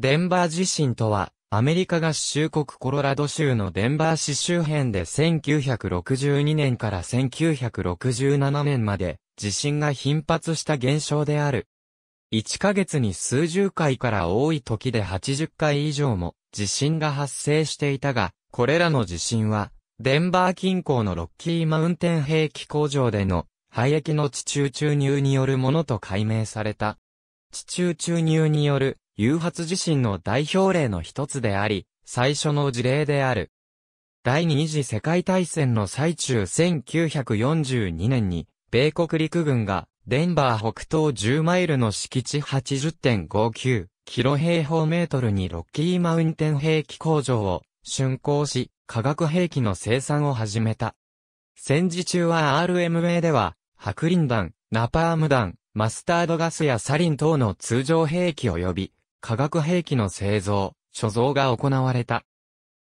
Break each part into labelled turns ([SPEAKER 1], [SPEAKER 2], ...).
[SPEAKER 1] デンバー地震とは、アメリカ合衆国コロラド州のデンバー市周辺で1962年から1967年まで地震が頻発した現象である。1ヶ月に数十回から多い時で80回以上も地震が発生していたが、これらの地震は、デンバー近郊のロッキーマウンテン兵器工場での廃液の地中注入によるものと解明された。地中注入による誘発地震の代表例の一つであり、最初の事例である。第二次世界大戦の最中1942年に、米国陸軍が、デンバー北東10マイルの敷地80.59キロ平方メートルにロッキーマウンテン兵器工場を竣工し、化学兵器の生産を始めた。戦時中は RMA では、白リン弾、ナパーム弾、マスタードガスやサリン等の通常兵器及び、化学兵器の製造、貯蔵が行われた。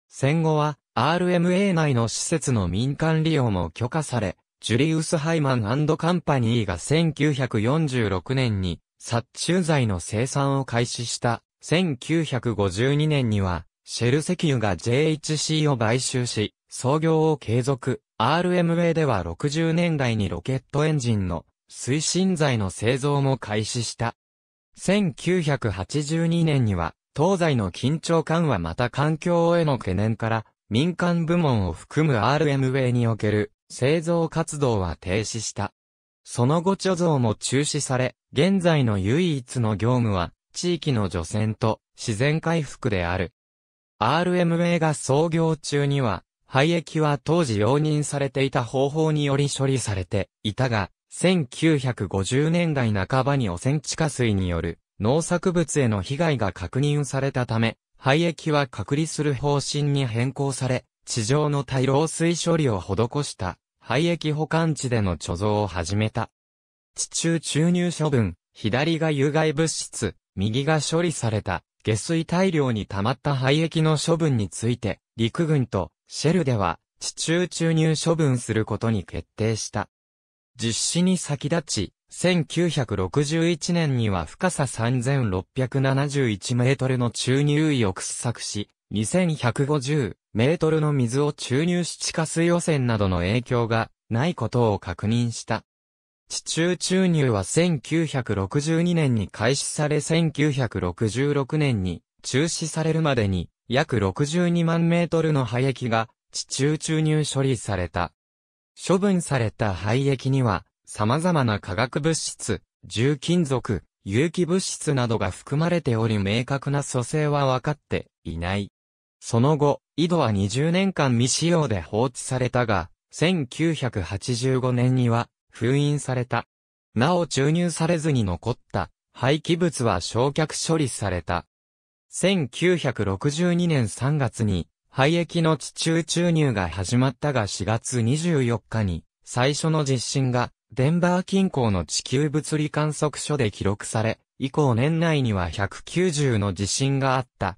[SPEAKER 1] 戦後は、RMA 内の施設の民間利用も許可され、ジュリウス・ハイマンカンパニーが1946年に殺虫剤の生産を開始した1952年には、シェル石油が JHC を買収し、創業を継続。RMA では60年代にロケットエンジンの推進剤の製造も開始した。1982年には、東西の緊張緩和また環境への懸念から、民間部門を含む RMA における製造活動は停止した。その後貯蔵も中止され、現在の唯一の業務は、地域の除染と自然回復である。RMA が創業中には、廃液は当時容認されていた方法により処理されていたが、1950年代半ばに汚染地下水による農作物への被害が確認されたため、廃液は隔離する方針に変更され、地上の大漏水処理を施した廃液保管地での貯蔵を始めた。地中注入処分、左が有害物質、右が処理された、下水大量に溜まった廃液の処分について、陸軍とシェルでは、地中注入処分することに決定した。実施に先立ち、1961年には深さ3671メートルの注入位を掘削し、2150メートルの水を注入し地下水汚染などの影響がないことを確認した。地中注入は1962年に開始され1966年に中止されるまでに約62万メートルの廃液が地中注入処理された。処分された廃液には、様々な化学物質、重金属、有機物質などが含まれており明確な組成は分かっていない。その後、井戸は20年間未使用で放置されたが、1985年には封印された。なお注入されずに残った廃棄物は焼却処理された。1962年3月に廃液の地中注入が始まったが4月24日に、最初の実震が、デンバー近郊の地球物理観測所で記録され、以降年内には190の地震があった。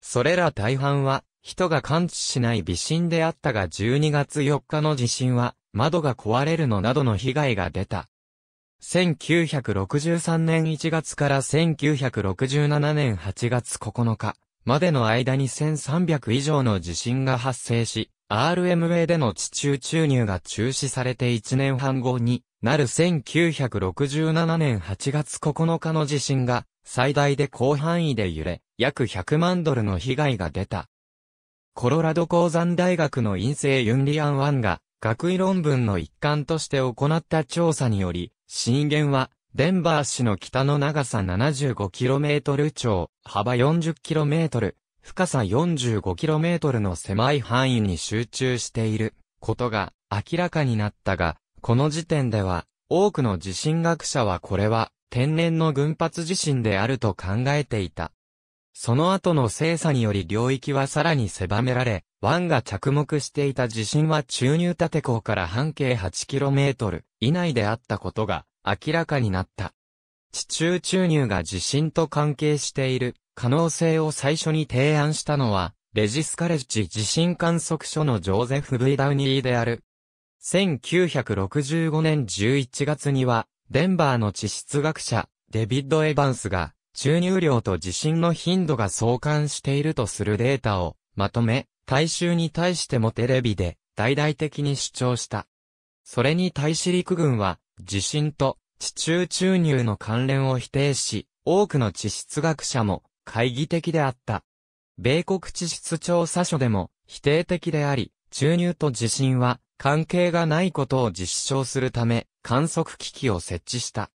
[SPEAKER 1] それら大半は、人が感知しない微震であったが12月4日の地震は、窓が壊れるのなどの被害が出た。1963年1月から1967年8月9日、までの間に1300以上の地震が発生し、RMA での地中注入が中止されて1年半後になる1967年8月9日の地震が最大で広範囲で揺れ、約100万ドルの被害が出た。コロラド鉱山大学の陰性ユンリアン1が学位論文の一環として行った調査により、震源はデンバー市の北の長さ 75km 超、幅 40km、深さ 45km の狭い範囲に集中していることが明らかになったが、この時点では多くの地震学者はこれは天然の群発地震であると考えていた。その後の精査により領域はさらに狭められ、湾が着目していた地震は注入縦港から半径 8km 以内であったことが明らかになった。地中注入が地震と関係している可能性を最初に提案したのは、レジスカレッジ地震観測所のジョーゼフ・ブイダウニーである。1965年11月には、デンバーの地質学者、デビッド・エヴァンスが、注入量と地震の頻度が相関しているとするデータを、まとめ、大衆に対してもテレビで、大々的に主張した。それに対し陸軍は、地震と地中注入の関連を否定し、多くの地質学者も懐疑的であった。米国地質調査所でも否定的であり、注入と地震は関係がないことを実証するため観測機器を設置した。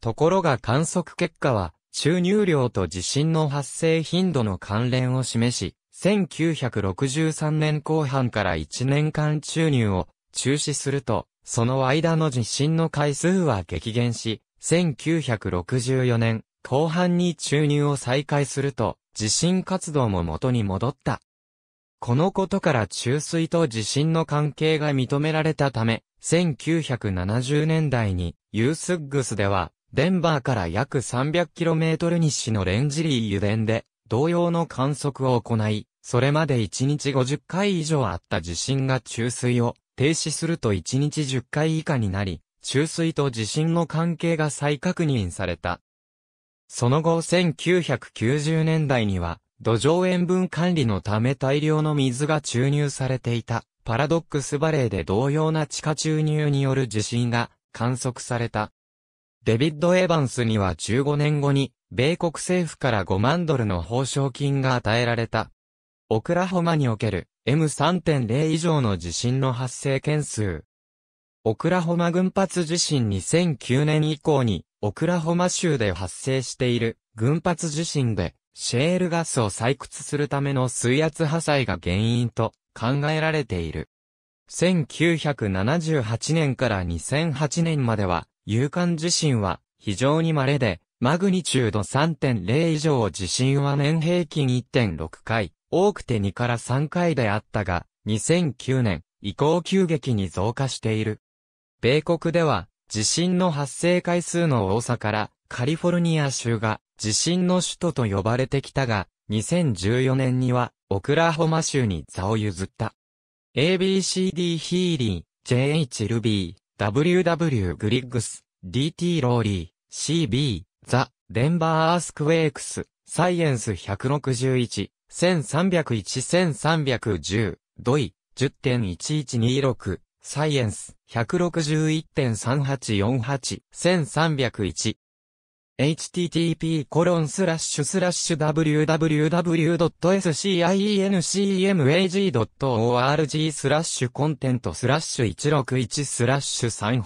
[SPEAKER 1] ところが観測結果は注入量と地震の発生頻度の関連を示し、1963年後半から1年間注入を中止すると、その間の地震の回数は激減し、1964年後半に注入を再開すると、地震活動も元に戻った。このことから注水と地震の関係が認められたため、1970年代に、ユースッグスでは、デンバーから約 300km 西のレンジリー油田で、同様の観測を行い、それまで1日50回以上あった地震が注水を停止すると1日10回以下になり、注水と地震の関係が再確認された。その後1990年代には、土壌塩分管理のため大量の水が注入されていた、パラドックスバレーで同様な地下注入による地震が観測された。デビッド・エヴァンスには15年後に、米国政府から5万ドルの報奨金が与えられた。オクラホマにおける M3.0 以上の地震の発生件数。オクラホマ群発地震2009年以降に、オクラホマ州で発生している群発地震で、シェールガスを採掘するための水圧破砕が原因と考えられている。1978年から2008年までは、有感地震は非常に稀で、マグニチュード3.0以上地震は年平均1.6回。多くて2から3回であったが、2009年以降急激に増加している。米国では、地震の発生回数の多さから、カリフォルニア州が地震の首都と呼ばれてきたが、2014年には、オクラホマ州に座を譲った。ABCD ヒーリー、JH ルビー、WW グリッグス、DT ローリー、CB、ザ・デンバーアースクウェイクス、サイエンス161、1301-1310、土井、10.1126、サイエンス、161.3848、1301。http コロンスラッシュスラッシュ www.sciencmag.org スラッシュコンテントスラッシュ161スラッシュ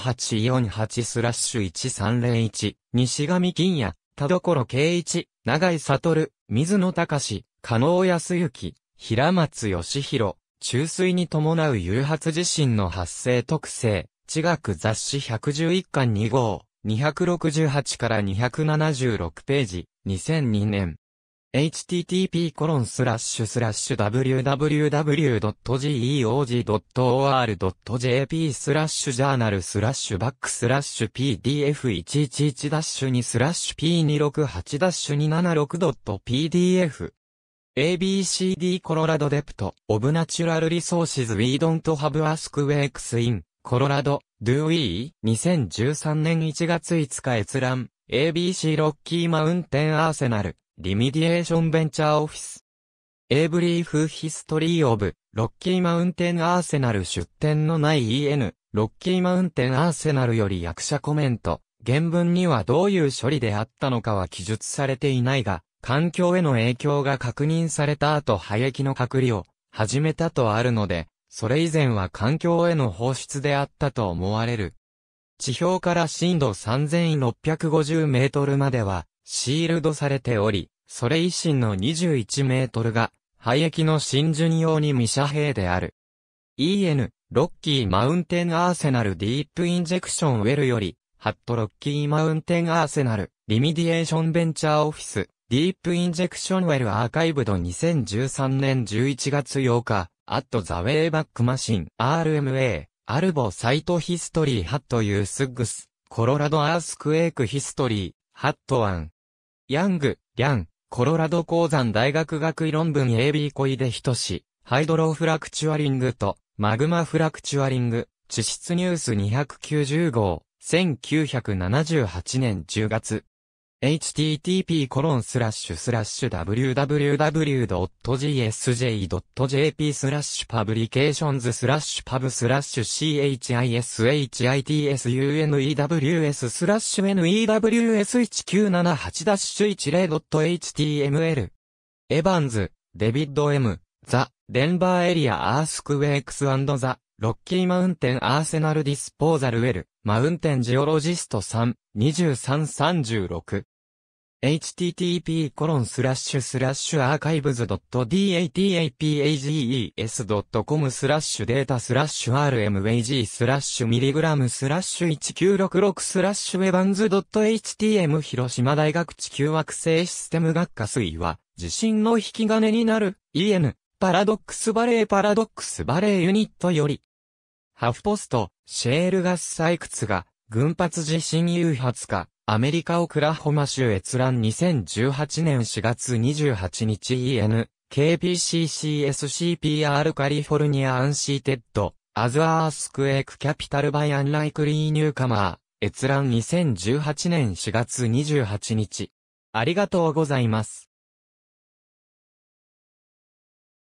[SPEAKER 1] 3848スラッシュ1301西上金也田所圭一長井悟水野隆加納康之、平松義弘、中水に伴う誘発地震の発生特性、地学雑誌111巻2号、268から276ページ、2002年。http コロンスラッシュスラッシュ www.geog.or.jp スラッシュジャーナルスラッシュバックスラッシュ pdf111-2 スラッシュ p268-276.pdf ABCD コロラドデプト、オブナチュラルリソーシズウィードントハブアスクウェイクスイン、コロラド、ドゥウィー、2013年1月5日閲覧、ABC ロッキーマウンテンアーセナル、リミディエーションベンチャーオフィス。A ブリーフヒストリーオブ、ロッキーマウンテンアーセナル出展のない EN、ロッキーマウンテンアーセナルより役者コメント。原文にはどういう処理であったのかは記述されていないが、環境への影響が確認された後廃液の隔離を始めたとあるので、それ以前は環境への放出であったと思われる。地表から震度3650メートルまではシールドされており、それ以心の21メートルが廃液の浸潤用に未遮蔽である。EN、ロッキーマウンテンアーセナルディープインジェクションウェルより、ハットロッキーマウンテンアーセナル、リミディエーションベンチャーオフィス、ディープインジェクションウェルアーカイブド2013年11月8日、アットザウェイバックマシン、RMA、アルボサイトヒストリーハットユースグス、コロラドアースクエイクヒストリー、ハットワン。ヤング、リャン、コロラド鉱山大学学位論文 AB デ・で等し、ハイドロフラクチュアリングと、マグマフラクチュアリング、地質ニュース290号、1978年10月。http://www.gsj.jp コロンススララッッシシュュスラッシュパブリケーションズスラッシュパブスラッシュ chishitsunews スラッシュ news1978-10.html エヴァンズ、デビッド M、ザ・デンバーエリアアースクウェイクスアンド・ザ・ロッキーマウンテンアーセナルディスポーザルウェル、マウンテンジオロジスト3、2336。http コロンスラッシュスラッシュアーカイブズ .datapages.com スラッシュデータスラッシュ r m a g スラッシュミリグラムスラッシュ1966スラッシュウェバンズ .htm 広島大学地球惑星システム学科水は地震の引き金になる en パラドックスバレーパラドックスバレーユニットよりハフポスト、シェールガス採掘が、群発地震誘発か、アメリカオクラホマ州閲覧2018年4月28日 EN、KPCCSCPR カリフォルニアアンシーテッド、アズアースクエークキャピタルバイアンライクリーニューカマー、閲覧2018年4月28日。ありがとうございます。